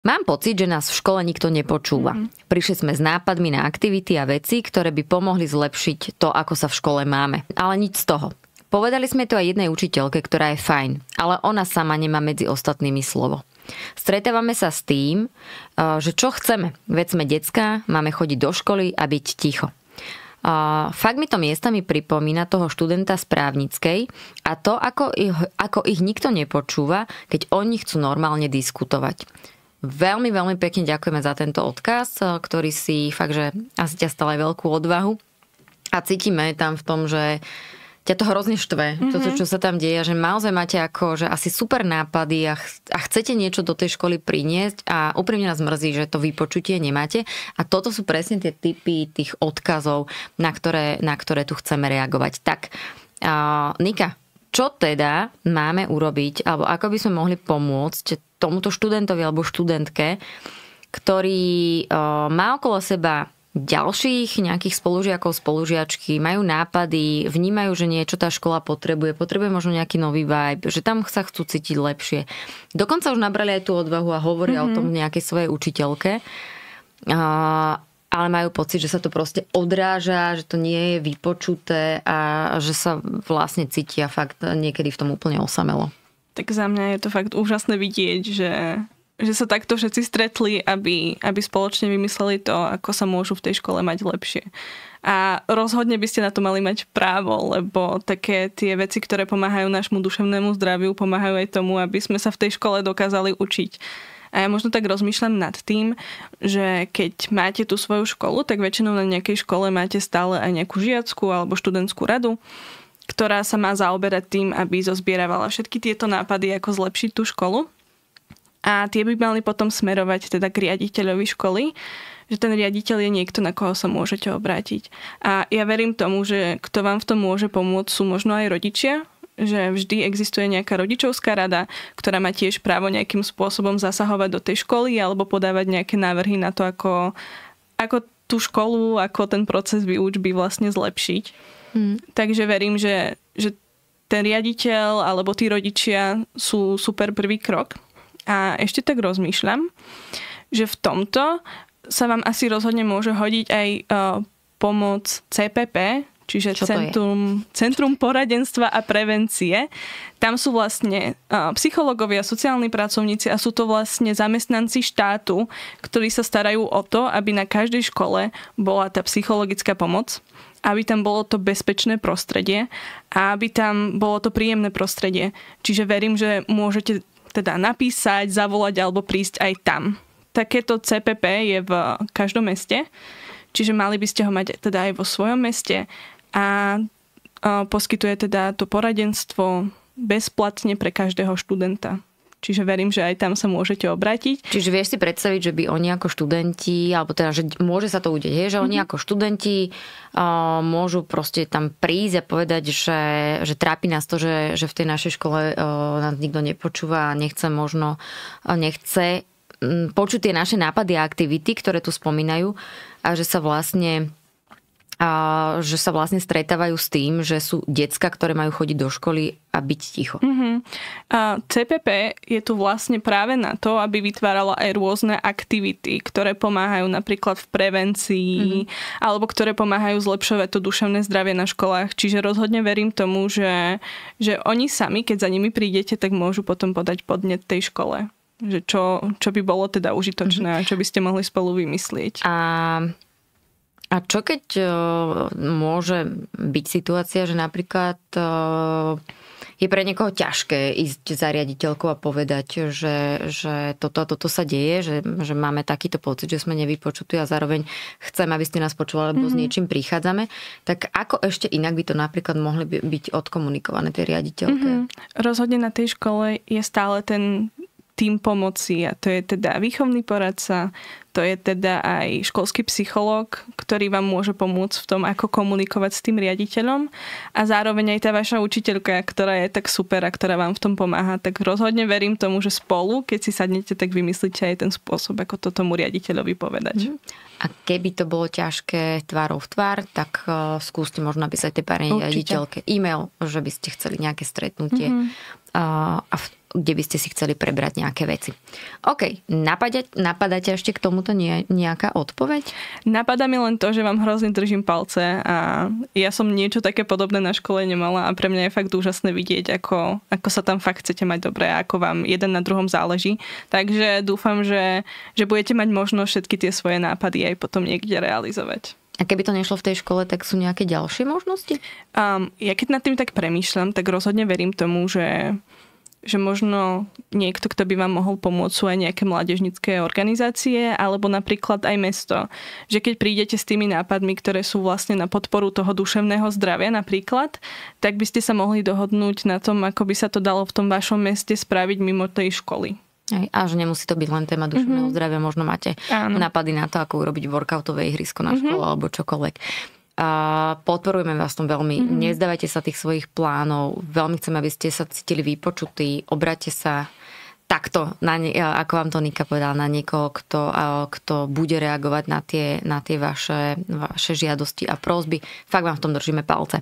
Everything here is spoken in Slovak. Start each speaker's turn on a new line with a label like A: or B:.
A: Mám pocit, že nás v škole nikto nepočúva. Mm-hmm. Prišli sme s nápadmi na aktivity a veci, ktoré by pomohli zlepšiť to, ako sa v škole máme. Ale nič z toho. Povedali sme to aj jednej učiteľke, ktorá je fajn, ale ona sama nemá medzi ostatnými slovo. Stretávame sa s tým, e, že čo chceme. Veď sme decká, máme chodiť do školy a byť ticho. Uh, fakt mi to miestami pripomína toho študenta z právnickej a to, ako ich, ako ich nikto nepočúva, keď oni chcú normálne diskutovať. Veľmi, veľmi pekne ďakujeme za tento odkaz, eh, ktorý si fakt, že asi ťa stala aj veľkú odvahu. A cítime tam v tom, že ťa to hrozne štve, mm-hmm. toto, čo sa tam deje, že naozaj máte ako, že asi super nápady a, ch- a chcete niečo do tej školy priniesť a úprimne nás mrzí, že to vypočutie nemáte. A toto sú presne tie typy tých odkazov, na ktoré, na ktoré tu chceme reagovať. Tak, uh, Nika, čo teda máme urobiť, alebo ako by sme mohli pomôcť tomuto študentovi alebo študentke, ktorý e, má okolo seba ďalších nejakých spolužiakov, spolužiačky, majú nápady, vnímajú, že niečo tá škola potrebuje, potrebuje možno nejaký nový vibe, že tam sa chcú cítiť lepšie. Dokonca už nabrali aj tú odvahu a hovoria mm-hmm. o mhm. tom nejakej svojej učiteľke, e, ale majú pocit, že sa to proste odráža, že to nie je vypočuté a že sa vlastne cítia fakt niekedy v tom úplne osamelo
B: tak za mňa je to fakt úžasné vidieť, že, že sa takto všetci stretli, aby, aby spoločne vymysleli to, ako sa môžu v tej škole mať lepšie. A rozhodne by ste na to mali mať právo, lebo také tie veci, ktoré pomáhajú nášmu duševnému zdraviu, pomáhajú aj tomu, aby sme sa v tej škole dokázali učiť. A ja možno tak rozmýšľam nad tým, že keď máte tú svoju školu, tak väčšinou na nejakej škole máte stále aj nejakú žiackú alebo študentskú radu ktorá sa má zaoberať tým, aby zozbieravala všetky tieto nápady, ako zlepšiť tú školu. A tie by mali potom smerovať teda k riaditeľovi školy, že ten riaditeľ je niekto, na koho sa môžete obrátiť. A ja verím tomu, že kto vám v tom môže pomôcť, sú možno aj rodičia, že vždy existuje nejaká rodičovská rada, ktorá má tiež právo nejakým spôsobom zasahovať do tej školy alebo podávať nejaké návrhy na to, ako, ako tú školu, ako ten proces výučby vlastne zlepšiť. Hmm. Takže verím, že, že ten riaditeľ alebo tí rodičia sú super prvý krok. A ešte tak rozmýšľam, že v tomto sa vám asi rozhodne môže hodiť aj uh, pomoc CPP, čiže Centrum, Centrum poradenstva a prevencie. Tam sú vlastne psychológovia, sociálni pracovníci a sú to vlastne zamestnanci štátu, ktorí sa starajú o to, aby na každej škole bola tá psychologická pomoc aby tam bolo to bezpečné prostredie a aby tam bolo to príjemné prostredie. Čiže verím, že môžete teda napísať, zavolať alebo prísť aj tam. Takéto CPP je v každom meste. Čiže mali by ste ho mať teda aj vo svojom meste a poskytuje teda to poradenstvo bezplatne pre každého študenta. Čiže verím, že aj tam sa môžete obratiť. Čiže vieš si
A: predstaviť, že by oni ako študenti, alebo teda, že môže sa to udeť, že mm-hmm. oni mhm. ako študenti uh, môžu proste tam prísť a povedať, že, že trápi nás to, že, že v tej našej škole uh, nás nikto nepočúva a nechce možno, uh, nechce um, počuť tie naše nápady a aktivity, ktoré tu spomínajú a že sa vlastne a že sa vlastne stretávajú s tým, že sú decka, ktoré majú chodiť do školy a byť ticho.
B: Mm-hmm. A CPP je tu vlastne práve na to, aby vytvárala aj rôzne aktivity, ktoré pomáhajú napríklad v prevencii mm-hmm. alebo ktoré pomáhajú zlepšovať to duševné zdravie na školách. Čiže rozhodne verím tomu, že, že oni sami, keď za nimi prídete, tak môžu potom podať podnet tej škole že čo, čo by bolo teda užitočné mhm. a čo by ste mohli spolu vymyslieť. A a čo keď e,
A: môže byť situácia, že napríklad e, je pre niekoho ťažké ísť za riaditeľkou a povedať, že, že toto a toto sa deje, že, že máme takýto pocit, že sme nevypočutí a zároveň chcem, aby ste nás počúvali, lebo mm-hmm. s mhm. niečím prichádzame, tak ako ešte inak by to napríklad mohli byť odkomunikované tej riaditeľke?
B: Mm-hmm. Rozhodne na tej škole je stále ten tým pomoci a to je teda výchovný poradca, to je teda aj školský psychológ, ktorý vám môže pomôcť v tom, ako komunikovať s tým riaditeľom a zároveň aj tá vaša učiteľka, ktorá je tak super a ktorá vám v tom pomáha, tak rozhodne verím tomu, že spolu, keď si sadnete, tak vymyslíte aj ten spôsob, ako to tomu riaditeľovi povedať. Mhm. A keby to bolo ťažké tvárou v tvár,
A: tak uh, skúste možno napísať tej pani riaditeľke e-mail, že by ste chceli nejaké stretnutie. Mm-hmm. Uh, a v, kde by ste si chceli prebrať nejaké veci. OK, napadá,
B: napadá ťa ešte k tomuto nie, nejaká odpoveď? Napadá mi len to, že vám hrozne držím palce a ja som niečo také podobné na škole nemala a pre mňa je fakt úžasné vidieť, ako, ako sa tam fakt chcete mať dobre a ako vám jeden na druhom záleží. Takže dúfam, že, že budete mať možnosť všetky tie svoje nápady aj potom niekde realizovať. A keby to nešlo v tej škole, tak sú nejaké ďalšie možnosti? Um, ja keď nad tým tak premýšľam, tak rozhodne verím tomu, že že možno niekto, kto by vám mohol pomôcť, sú aj nejaké mládežnické organizácie, alebo napríklad aj mesto. Že keď prídete s tými nápadmi, ktoré sú vlastne na podporu toho duševného zdravia napríklad, tak by ste sa mohli dohodnúť na tom, ako by sa to dalo v tom vašom meste spraviť mimo tej školy.
A: Aj, a že nemusí to byť len téma duševného mm-hmm. zdravia, možno máte Áno. nápady na to, ako urobiť workoutové ihrisko na mhm. školu mm-hmm. alebo čokoľvek. A podporujeme vás tom veľmi. Mm-hmm. Nezdávajte sa tých svojich plánov. Veľmi chceme, aby ste sa cítili vypočutí. Obrate sa takto, na ne, ako vám to Nika povedala, na niekoho, kto, kto bude reagovať na tie, na tie vaše, vaše žiadosti a prosby. Fakt vám v tom držíme palce.